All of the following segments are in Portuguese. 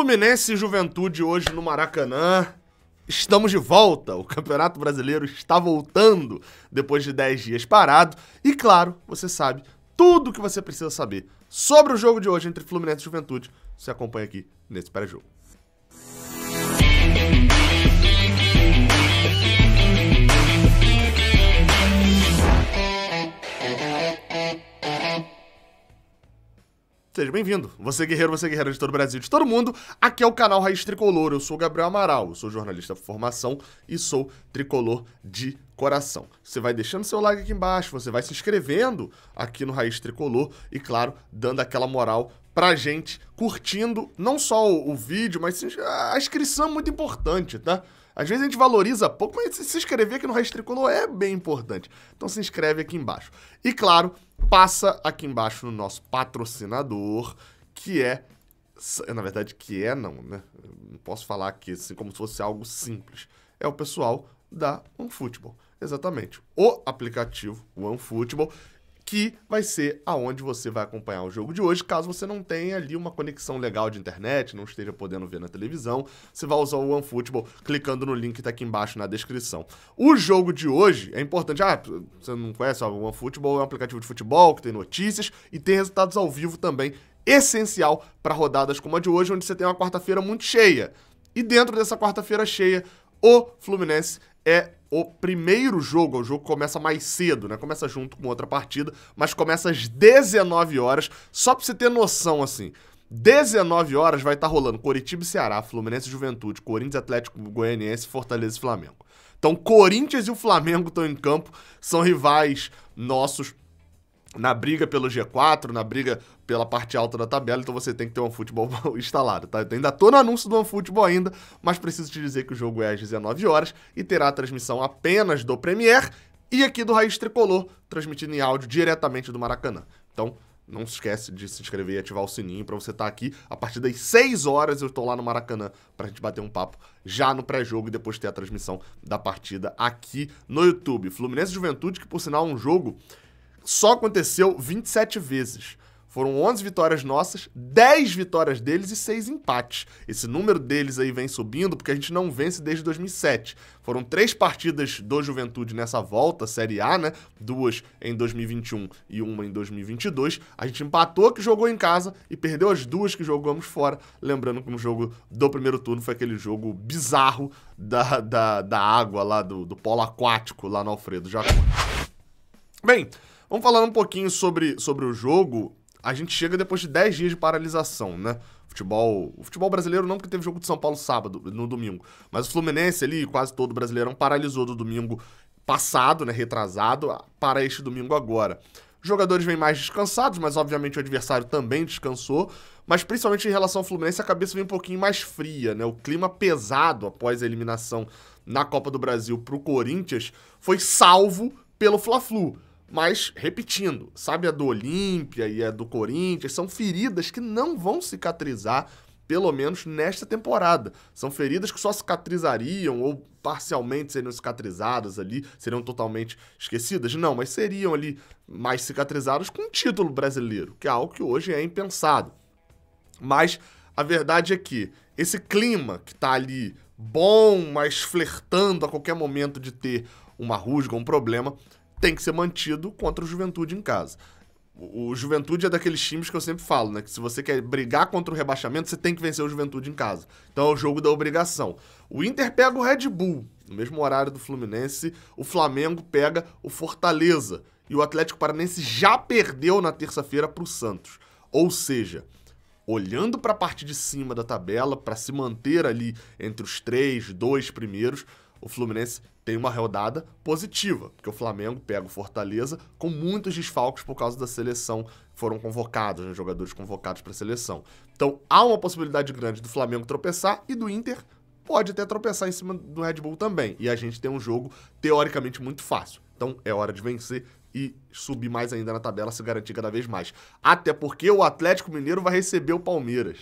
Fluminense e Juventude hoje no Maracanã. Estamos de volta, o Campeonato Brasileiro está voltando depois de 10 dias parado. E claro, você sabe tudo o que você precisa saber sobre o jogo de hoje entre Fluminense e Juventude. Você acompanha aqui nesse pré-jogo. Seja bem-vindo. Você guerreiro, você guerreira de todo o Brasil, de todo mundo. Aqui é o canal Raiz Tricolor. Eu sou Gabriel Amaral, Eu sou jornalista por formação e sou tricolor de coração. Você vai deixando seu like aqui embaixo, você vai se inscrevendo aqui no Raiz Tricolor e, claro, dando aquela moral pra gente, curtindo não só o, o vídeo, mas a inscrição é muito importante, tá? Às vezes a gente valoriza pouco, mas se inscrever aqui no Raiz Tricolor é bem importante. Então se inscreve aqui embaixo. E, claro, passa aqui embaixo no nosso patrocinador, que é. Na verdade, que é não, né? não posso falar aqui assim como se fosse algo simples. É o pessoal da OneFootball. Exatamente. O aplicativo OneFootball que vai ser aonde você vai acompanhar o jogo de hoje, caso você não tenha ali uma conexão legal de internet, não esteja podendo ver na televisão, você vai usar o OneFootball clicando no link que tá aqui embaixo na descrição. O jogo de hoje é importante, ah, você não conhece, o OneFootball é um aplicativo de futebol que tem notícias e tem resultados ao vivo também, essencial para rodadas como a de hoje, onde você tem uma quarta-feira muito cheia. E dentro dessa quarta-feira cheia, o Fluminense é o primeiro jogo, o jogo começa mais cedo, né? Começa junto com outra partida, mas começa às 19 horas, só pra você ter noção, assim. 19 horas vai estar tá rolando Coritiba e Ceará, Fluminense e Juventude, Corinthians Atlético Goianiense, Fortaleza e Flamengo. Então, Corinthians e o Flamengo estão em campo, são rivais nossos na briga pelo G4, na briga pela parte alta da tabela, então você tem que ter um futebol instalado, tá? Eu ainda tô no anúncio do OneFootball ainda, mas preciso te dizer que o jogo é às 19 horas e terá transmissão apenas do Premier e aqui do Raiz Tricolor, transmitindo em áudio diretamente do Maracanã. Então, não se esquece de se inscrever e ativar o sininho para você estar tá aqui. A partir das 6 horas eu estou lá no Maracanã para a gente bater um papo já no pré-jogo e depois ter a transmissão da partida aqui no YouTube. Fluminense Juventude, que por sinal é um jogo só aconteceu 27 vezes. Foram 11 vitórias nossas, 10 vitórias deles e 6 empates. Esse número deles aí vem subindo porque a gente não vence desde 2007. Foram três partidas do Juventude nessa volta, Série A, né? Duas em 2021 e uma em 2022. A gente empatou que jogou em casa e perdeu as duas que jogamos fora. Lembrando que o jogo do primeiro turno foi aquele jogo bizarro da, da, da água lá, do, do polo aquático lá no Alfredo Jacó. Bem, vamos falar um pouquinho sobre, sobre o jogo a gente chega depois de 10 dias de paralisação, né? Futebol, o futebol brasileiro não, porque teve jogo de São Paulo sábado, no domingo. Mas o Fluminense ali, quase todo brasileiro brasileirão, paralisou do domingo passado, né? Retrasado, para este domingo agora. Os jogadores vêm mais descansados, mas obviamente o adversário também descansou. Mas principalmente em relação ao Fluminense, a cabeça vem um pouquinho mais fria, né? O clima pesado após a eliminação na Copa do Brasil para o Corinthians foi salvo pelo Fla-Flu. Mas, repetindo, sabe a do Olímpia e a do Corinthians, são feridas que não vão cicatrizar, pelo menos nesta temporada. São feridas que só cicatrizariam ou parcialmente seriam cicatrizadas ali, seriam totalmente esquecidas. Não, mas seriam ali mais cicatrizadas com o título brasileiro, que é algo que hoje é impensado. Mas a verdade é que esse clima que está ali bom, mas flertando a qualquer momento de ter uma rusga, um problema, tem que ser mantido contra o Juventude em casa. O Juventude é daqueles times que eu sempre falo, né? Que se você quer brigar contra o rebaixamento, você tem que vencer o Juventude em casa. Então é o jogo da obrigação. O Inter pega o Red Bull, no mesmo horário do Fluminense. O Flamengo pega o Fortaleza. E o Atlético Paranense já perdeu na terça-feira para o Santos. Ou seja, olhando para a parte de cima da tabela, para se manter ali entre os três, dois primeiros, o Fluminense tem uma rodada positiva, porque o Flamengo pega o Fortaleza com muitos desfalques por causa da seleção, foram convocados, né, jogadores convocados para a seleção. Então há uma possibilidade grande do Flamengo tropeçar e do Inter pode até tropeçar em cima do Red Bull também. E a gente tem um jogo teoricamente muito fácil. Então é hora de vencer e subir mais ainda na tabela, se garantir cada vez mais. Até porque o Atlético Mineiro vai receber o Palmeiras.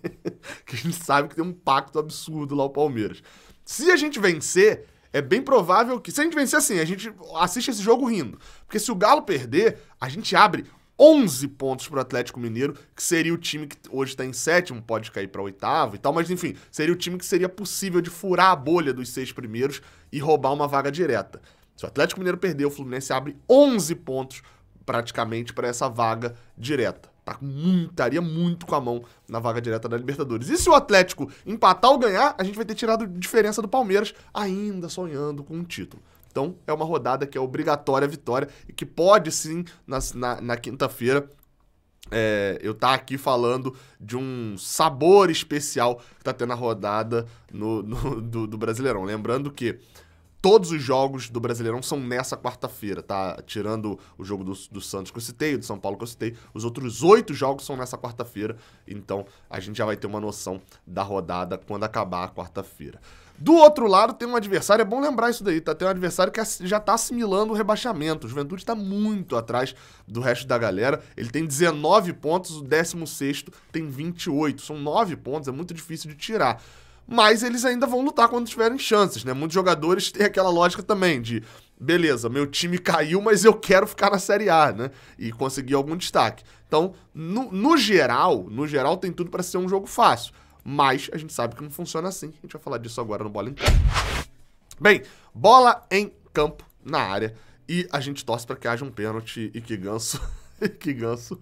que a gente sabe que tem um pacto absurdo lá o Palmeiras. Se a gente vencer, é bem provável que. Se a gente vencer assim, a gente assiste esse jogo rindo. Porque se o Galo perder, a gente abre 11 pontos para o Atlético Mineiro, que seria o time que hoje está em sétimo, pode cair para oitavo e tal, mas enfim, seria o time que seria possível de furar a bolha dos seis primeiros e roubar uma vaga direta. Se o Atlético Mineiro perder, o Fluminense abre 11 pontos praticamente para essa vaga direta tá muito, estaria muito com a mão na vaga direta da Libertadores. E se o Atlético empatar ou ganhar, a gente vai ter tirado diferença do Palmeiras, ainda sonhando com um título. Então é uma rodada que é obrigatória a vitória e que pode sim, na, na, na quinta-feira, é, eu tá aqui falando de um sabor especial que tá tendo a rodada no, no do, do Brasileirão. Lembrando que Todos os jogos do Brasileirão são nessa quarta-feira, tá? Tirando o jogo do, do, Santos que eu citei, o do São Paulo que eu citei, os outros oito jogos são nessa quarta-feira. Então a gente já vai ter uma noção da rodada quando acabar a quarta-feira. Do outro lado, tem um adversário, é bom lembrar isso daí, tá? Tem um adversário que já tá assimilando o rebaixamento. O Juventude tá muito atrás do resto da galera. Ele tem 19 pontos, o 16 tem 28. São 9 pontos, é muito difícil de tirar mas eles ainda vão lutar quando tiverem chances, né? Muitos jogadores têm aquela lógica também de beleza, meu time caiu, mas eu quero ficar na Série A, né? E conseguir algum destaque. Então, no, no geral, no geral tem tudo para ser um jogo fácil. Mas a gente sabe que não funciona assim. A gente vai falar disso agora no Bola em Campo. Bem, bola em campo, na área. E a gente torce para que haja um pênalti e que ganso. e que ganso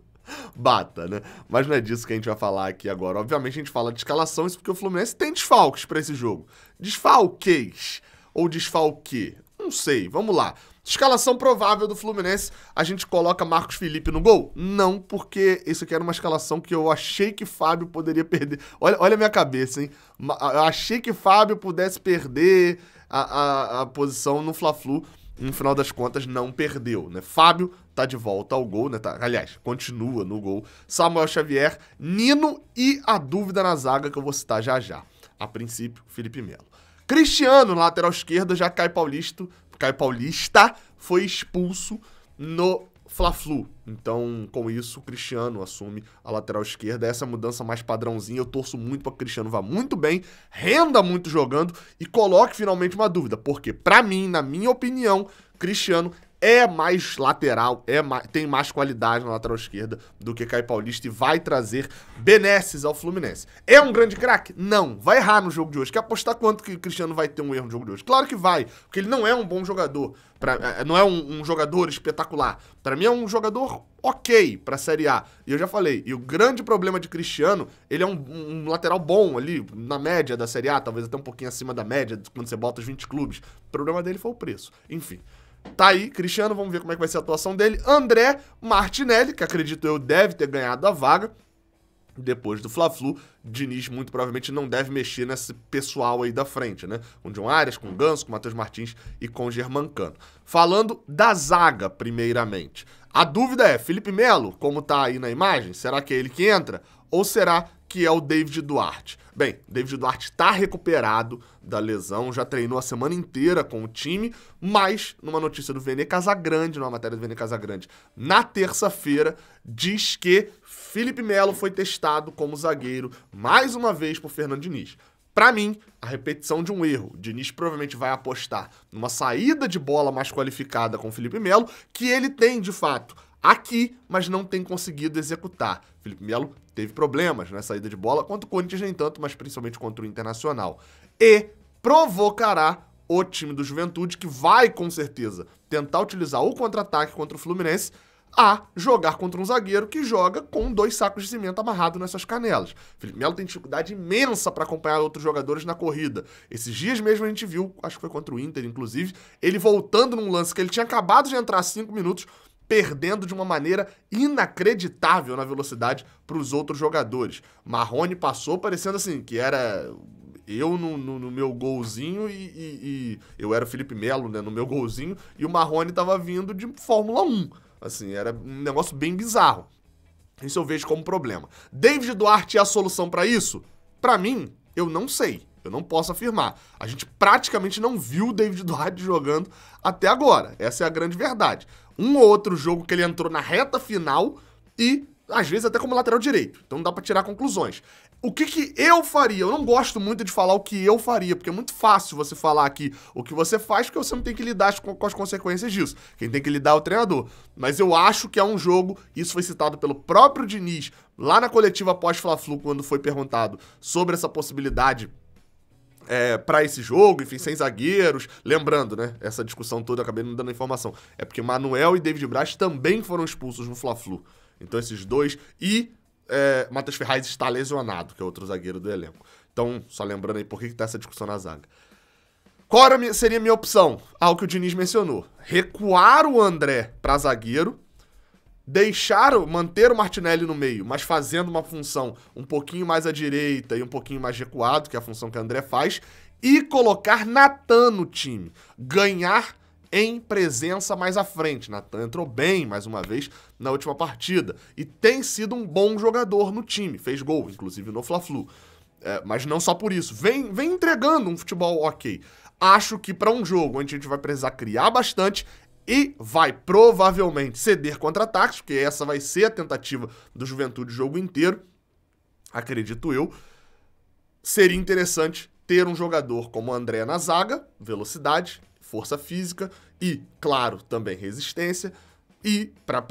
bata, né? Mas não é disso que a gente vai falar aqui agora. Obviamente a gente fala de escalação, isso porque o Fluminense tem desfalques para esse jogo. Desfalques ou desfalque? Não sei, vamos lá. Escalação provável do Fluminense, a gente coloca Marcos Felipe no gol? Não, porque isso aqui era uma escalação que eu achei que Fábio poderia perder. Olha, olha a minha cabeça, hein? Eu achei que Fábio pudesse perder a, a, a posição no Fla-Flu. No final das contas, não perdeu, né? Fábio tá de volta ao gol, né? Tá, aliás, continua no gol. Samuel Xavier, Nino e a dúvida na zaga que eu vou citar já já. A princípio, Felipe Melo. Cristiano, na lateral esquerda já cai Paulista, cai Paulista foi expulso no Fla-Flu. Então, com isso, o Cristiano assume a lateral esquerda. Essa é mudança mais padrãozinha. Eu torço muito para que o Cristiano vá muito bem, renda muito jogando e coloque finalmente uma dúvida. Porque, para mim, na minha opinião, Cristiano é mais lateral, é mais, tem mais qualidade na lateral esquerda do que Caio Paulista e vai trazer benesses ao Fluminense. É um grande craque? Não. Vai errar no jogo de hoje. Quer apostar quanto que o Cristiano vai ter um erro no jogo de hoje? Claro que vai, porque ele não é um bom jogador. Pra, é, é, não é um, um jogador espetacular. Para mim é um jogador ok pra Série A. E eu já falei, e o grande problema de Cristiano, ele é um, um lateral bom ali, na média da Série A, talvez até um pouquinho acima da média, quando você bota os 20 clubes. O problema dele foi o preço. Enfim. Tá aí, Cristiano, vamos ver como é que vai ser a atuação dele. André Martinelli, que acredito eu deve ter ganhado a vaga depois do Fla-Flu, Diniz muito provavelmente não deve mexer nesse pessoal aí da frente, né? Com John Arias, com Ganso, com Matheus Martins e com Germancano. Falando da zaga, primeiramente. A dúvida é, Felipe Melo, como tá aí na imagem, será que é ele que entra? Ou será que é o David Duarte. Bem, David Duarte está recuperado da lesão, já treinou a semana inteira com o time, mas numa notícia do Vene Casagrande, numa matéria do Vene Casagrande, na terça-feira, diz que Felipe Melo foi testado como zagueiro mais uma vez por Fernando Diniz. Para mim, a repetição de um erro. Diniz provavelmente vai apostar numa saída de bola mais qualificada com o Felipe Melo, que ele tem de fato aqui, mas não tem conseguido executar. Felipe Melo teve problemas na saída de bola, contra o Corinthians nem tanto, mas principalmente contra o Internacional. E provocará o time do Juventude, que vai com certeza tentar utilizar o contra-ataque contra o Fluminense, a jogar contra um zagueiro que joga com dois sacos de cimento amarrado nessas canelas. Felipe Melo tem dificuldade imensa para acompanhar outros jogadores na corrida. Esses dias mesmo a gente viu, acho que foi contra o Inter, inclusive, ele voltando num lance que ele tinha acabado de entrar cinco minutos perdendo de uma maneira inacreditável na velocidade para os outros jogadores. Marrone passou parecendo assim, que era eu no, no, no meu golzinho e, e, e, eu era o Felipe Melo né, no meu golzinho e o Marrone estava vindo de Fórmula 1. Assim, era um negócio bem bizarro. Isso eu vejo como problema. David Duarte é a solução para isso? Para mim, eu não sei. Eu não posso afirmar. A gente praticamente não viu o David Duarte jogando até agora. Essa é a grande verdade. Um ou outro jogo que ele entrou na reta final e às vezes até como lateral direito. Então dá para tirar conclusões. O que, que eu faria? Eu não gosto muito de falar o que eu faria, porque é muito fácil você falar aqui o que você faz, porque você não tem que lidar com as consequências disso. Quem tem que lidar é o treinador. Mas eu acho que é um jogo, isso foi citado pelo próprio Diniz lá na coletiva pós-Fla-Flu, quando foi perguntado sobre essa possibilidade é, para esse jogo, enfim, sem zagueiros. Lembrando, né? Essa discussão toda, acabei não dando informação. É porque Manuel e David Braz também foram expulsos no Fla-Flu. Então, esses dois. E é, Matheus Ferraz está lesionado, que é outro zagueiro do elenco. Então, só lembrando aí por que, que tá essa discussão na zaga. Qual seria a minha opção? ao ah, que o Diniz mencionou. Recuar o André para zagueiro deixar, manter o Martinelli no meio, mas fazendo uma função um pouquinho mais à direita e um pouquinho mais recuado, que é a função que o André faz, e colocar Natan no time. Ganhar em presença mais à frente. Natan entrou bem, mais uma vez, na última partida. E tem sido um bom jogador no time. Fez gol, inclusive no Fla-Flu. É, mas não só por isso. Vem, vem entregando um futebol ok. Acho que para um jogo onde a gente vai precisar criar bastante, e vai provavelmente ceder contra-ataques, porque essa vai ser a tentativa do Juventude o jogo inteiro, acredito eu. Seria interessante ter um jogador como André na zaga, velocidade, força física e, claro, também resistência, e para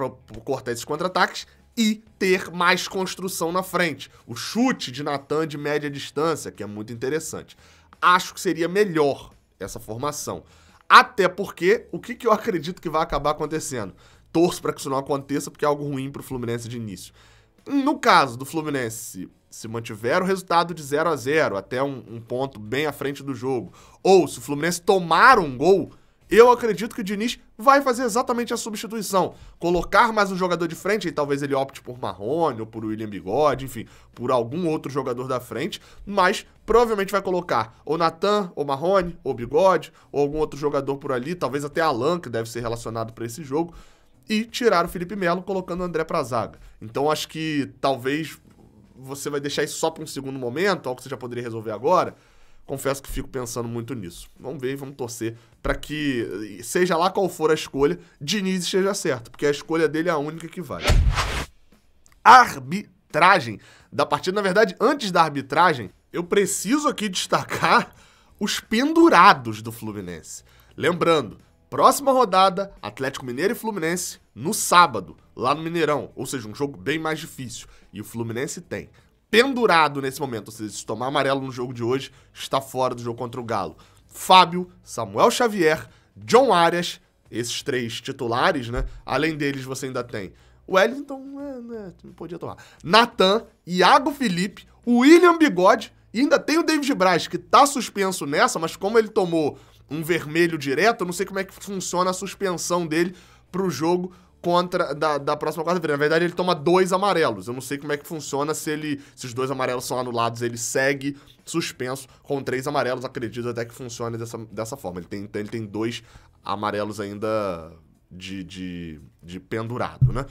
cortar esses contra-ataques e ter mais construção na frente. O chute de Natan de média distância, que é muito interessante. Acho que seria melhor essa formação. Até porque, o que, que eu acredito que vai acabar acontecendo? Torço para que isso não aconteça, porque é algo ruim para o Fluminense de início. No caso do Fluminense se mantiver o resultado de 0 a 0 até um, um ponto bem à frente do jogo, ou se o Fluminense tomar um gol, eu acredito que o Diniz vai fazer exatamente a substituição. Colocar mais um jogador de frente, e talvez ele opte por Marrone ou por William Bigode, enfim, por algum outro jogador da frente, mas provavelmente vai colocar ou Natan, ou Marrone, ou Bigode, ou algum outro jogador por ali, talvez até Alan, que deve ser relacionado para esse jogo, e tirar o Felipe Melo, colocando o André pra zaga. Então acho que talvez você vai deixar isso só para um segundo momento, algo que você já poderia resolver agora. Confesso que fico pensando muito nisso. Vamos ver e vamos torcer para que, seja lá qual for a escolha, Diniz esteja certo, porque a escolha dele é a única que vale. Arbitragem da partida, na verdade, antes da arbitragem, eu preciso aqui destacar os pendurados do Fluminense. Lembrando, próxima rodada, Atlético Mineiro e Fluminense no sábado, lá no Mineirão, ou seja, um jogo bem mais difícil. E o Fluminense tem pendurado nesse momento, ou seja, se tomar amarelo no jogo de hoje, está fora do jogo contra o Galo. Fábio, Samuel Xavier, John Arias, esses três titulares, né? Além deles, você ainda tem Wellington, né, né não podia tomar. Nathan, Iago Felipe, William Bigode e ainda tem o David Braz, que tá suspenso nessa, mas como ele tomou um vermelho direto, eu não sei como é que funciona a suspensão dele pro jogo contra da, da próxima quarta-feira. Na verdade, ele toma dois amarelos. Eu não sei como é que funciona se ele se os dois amarelos são anulados, ele segue suspenso com três amarelos. Acredito até que funcione dessa, dessa forma. Ele tem, então, ele tem dois amarelos ainda de, de, de pendurado, né?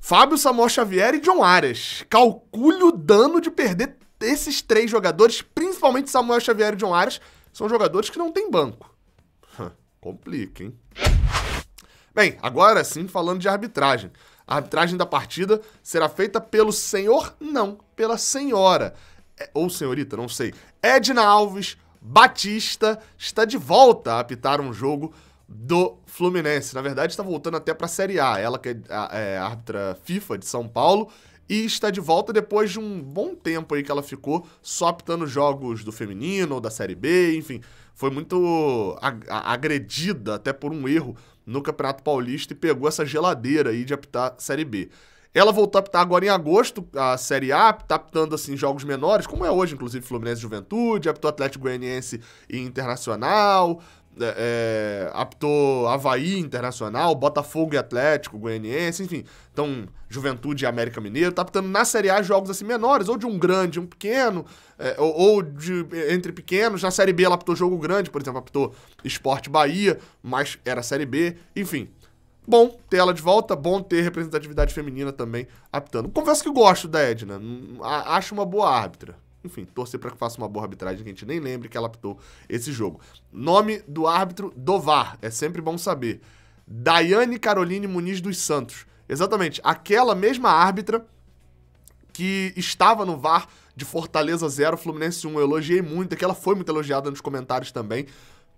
Fábio Samuel Xavier e John Arias. Calcule o dano de perder esses três jogadores, principalmente Samuel Xavier e John Arias, são jogadores que não têm banco. Complica, hein? Bem, agora sim, falando de arbitragem. A arbitragem da partida será feita pelo senhor? Não, pela senhora. É, ou senhorita, não sei. Edna Alves Batista está de volta a apitar um jogo do Fluminense. Na verdade, está voltando até para a Série A. Ela que é, é árbitra FIFA de São Paulo e está de volta depois de um bom tempo aí que ela ficou só apitando jogos do feminino ou da Série B, enfim, foi muito agredida até por um erro no Campeonato Paulista e pegou essa geladeira aí de apitar Série B. Ela voltou a apitar agora em agosto a Série A, tá apitando assim jogos menores, como é hoje, inclusive Fluminense Juventude, apitou Atlético Goianiense e Internacional, né, é, apitou Havaí Internacional, Botafogo e Atlético, Goianiense, enfim. Então, Juventude e América Mineiro, tá apitando na Série A jogos assim menores, ou de um grande, um pequeno, é, ou, ou, de, entre pequenos. Na Série B ela apitou jogo grande, por exemplo, apitou Esporte Bahia, mas era Série B, enfim. Bom ter ela de volta, bom ter representatividade feminina também apitando. Confesso que gosto da Edna, hum, acho uma boa árbitra enfim, torcer para que faça uma boa arbitragem, que a gente nem lembre que ela apitou esse jogo. Nome do árbitro do VAR, é sempre bom saber. Daiane Caroline Muniz dos Santos. Exatamente, aquela mesma árbitra que estava no VAR de Fortaleza 0, Fluminense 1. Eu elogiei muito, é que ela foi muito elogiada nos comentários também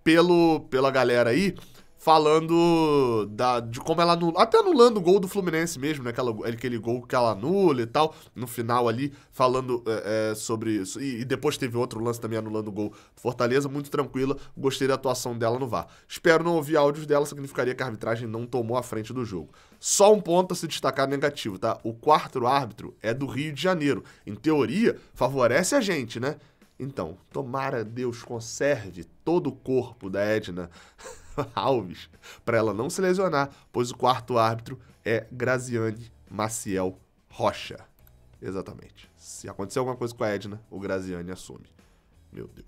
pelo, pela galera aí falando da, de como ela anula, até anulando o gol do Fluminense mesmo, né? Aquela, aquele gol que ela anula e tal, no final ali, falando é, é, sobre isso. E, e, depois teve outro lance também anulando o gol do Fortaleza, muito tranquila, gostei da atuação dela no VAR. Espero não ouvir áudios dela, significaria que a arbitragem não tomou a frente do jogo. Só um ponto a se destacar negativo, tá? O quarto árbitro é do Rio de Janeiro. Em teoria, favorece a gente, né? Então, tomara Deus conserve todo o corpo da Edna Alves para ela não se lesionar, pois o quarto árbitro é Graziane Maciel Rocha. Exatamente. Se acontecer alguma coisa com a Edna, o Graziani assume. Meu Deus.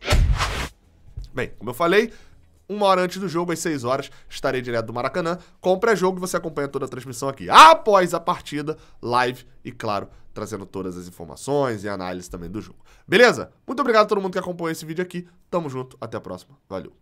Bem, como eu falei, uma hora antes do jogo, às 6 horas, estarei direto do Maracanã. Compra jogo e você acompanha toda a transmissão aqui. Após a partida, live e, claro, trazendo todas as informações e análise também do jogo. Beleza? Muito obrigado a todo mundo que acompanhou esse vídeo aqui. Tamo junto, até a próxima. Valeu.